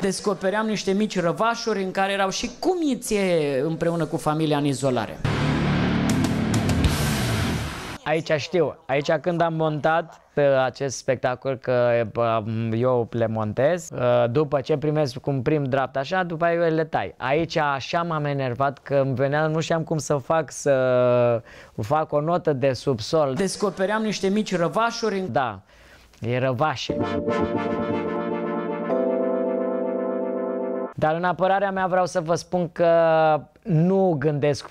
descopeream niște mici răvașuri în care erau și cumițe împreună cu familia în izolare. Aici știu, aici când am montat acest spectacol, că eu le montez, ă, după ce primesc cum prim drapt așa, după aia eu le tai. Aici așa m-am enervat că îmi venea, nu știam cum să fac, să fac o notă de subsol. Descopeream niște mici răvașuri. Da, e răvașe. Dar în apărarea mea vreau să vă spun că nu gândesc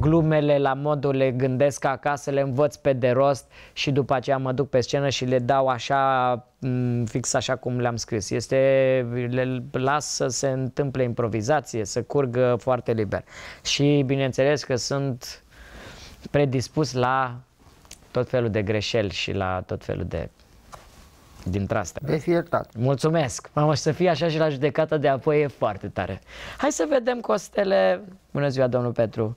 glumele la modul le gândesc acasă, le învăț pe de rost și după aceea mă duc pe scenă și le dau așa mm, fix așa cum le-am scris. Este, le las să se întâmple improvizație, să curgă foarte liber. Și bineînțeles că sunt predispus la tot felul de greșeli și la tot felul de dintre astea. De fiertat. Mulțumesc. Mamă, și să fie așa și la judecata de apoi e foarte tare. Hai să vedem costele. Bună ziua, domnul Petru.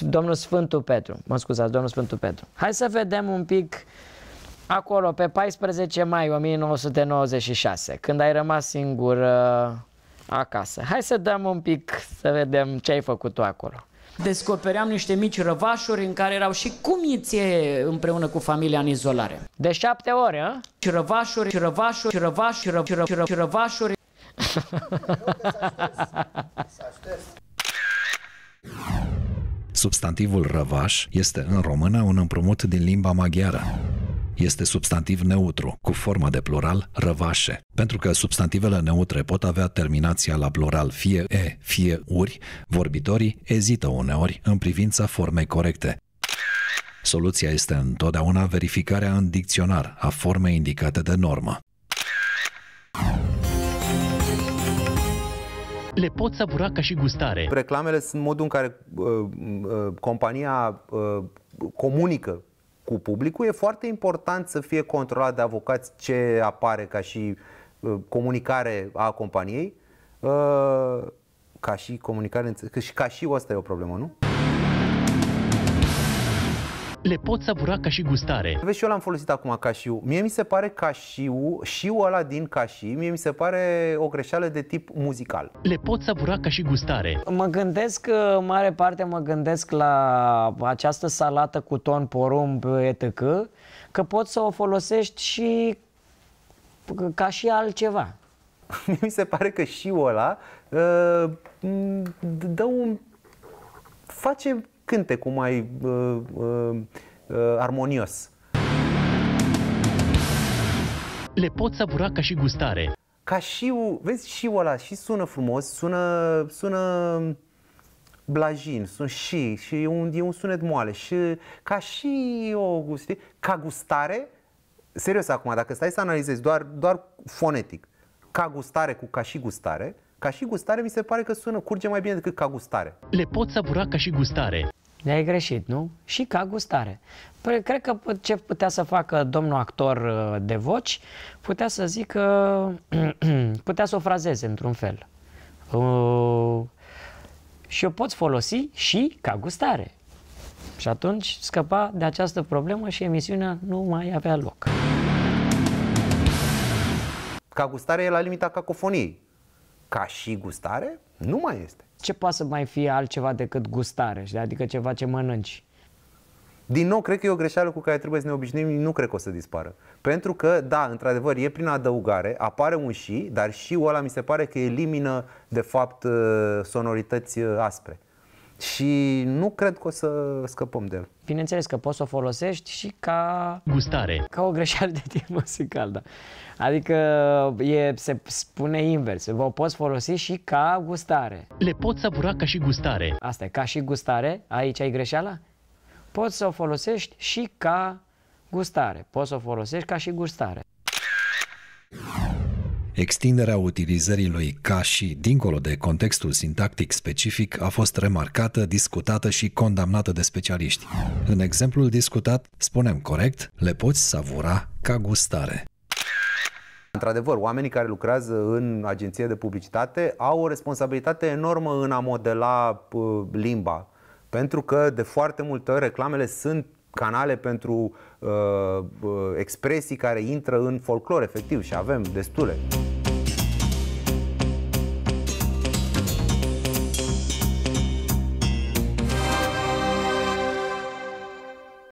Domnul Sfântul Petru. Mă scuzați, domnul Sfântul Petru. Hai să vedem un pic acolo, pe 14 mai 1996, când ai rămas singur uh, acasă. Hai să dăm un pic, să vedem ce ai făcut tu acolo descopeream niște mici răvașuri în care erau și cumițe împreună cu familia în izolare. De șapte ore, a? Și răvașuri, și răvașuri, și răvașuri, și, ră, și răvașuri. Substantivul răvaș este în română un împrumut din limba maghiară este substantiv neutru, cu forma de plural răvașe. Pentru că substantivele neutre pot avea terminația la plural fie e, fie uri, vorbitorii ezită uneori în privința formei corecte. Soluția este întotdeauna verificarea în dicționar a formei indicate de normă. le pot savura ca și gustare. Reclamele sunt modul în care uh, uh, compania uh, comunică cu publicul, e foarte important să fie controlat de avocați ce apare ca și uh, comunicare a companiei, uh, ca și comunicare, și ca și asta e o problemă, nu? le pot savura ca și gustare. Vezi, și eu l-am folosit acum cașiu. Mie mi se pare cașiu, șiu ăla din cașii, mie mi se pare o greșeală de tip muzical. Le pot savura ca și gustare. Mă gândesc, uh, mare parte mă gândesc la această salată cu ton porumb etc. Că poți să o folosești și ca și altceva. mi se pare că și ăla uh, dă un... face cânte cu mai uh, uh, uh, armonios. Le pot savura ca și gustare. Ca și, vezi, și ăla și sună frumos, sună, sună blajin, sunt și, și e un, e un sunet moale și ca și o gustare, ca gustare, serios acum, dacă stai să analizezi doar, doar fonetic, ca gustare cu ca și gustare, ca și gustare mi se pare că sună, curge mai bine decât ca gustare. Le pot savura ca și gustare. Le-ai greșit, nu? Și ca gustare. Păi, cred că ce putea să facă domnul actor uh, de voci, putea să zică, putea să o frazeze într-un fel. Uh, și o poți folosi și ca gustare. Și atunci scăpa de această problemă și emisiunea nu mai avea loc. Ca gustare e la limita cacofoniei. Ca și gustare, nu mai este. Ce poate să mai fie altceva decât gustare, adică ceva ce mănânci? Din nou, cred că e o greșeală cu care trebuie să ne obișnuim, nu cred că o să dispară. Pentru că, da, într-adevăr, e prin adăugare, apare un și, dar și ăla mi se pare că elimină, de fapt, ă, sonorități ă, aspre și nu cred că o să scăpăm de el. Bineînțeles că poți să o folosești și ca... Gustare. Ca o greșeală de tip musical, da. Adică e, se spune invers, vă poți folosi și ca gustare. Le poți savura ca și gustare. Asta e, ca și gustare, aici ai greșeala? Poți să o folosești și ca gustare. Poți să o folosești ca și gustare. Extinderea utilizării lui ca și dincolo de contextul sintactic specific a fost remarcată, discutată și condamnată de specialiști. În exemplul discutat, spunem corect, le poți savura ca gustare. Într-adevăr, oamenii care lucrează în agenție de publicitate au o responsabilitate enormă în a modela uh, limba. Pentru că, de foarte multe ori, reclamele sunt canale pentru uh, uh, expresii care intră în folclor, efectiv, și avem destule.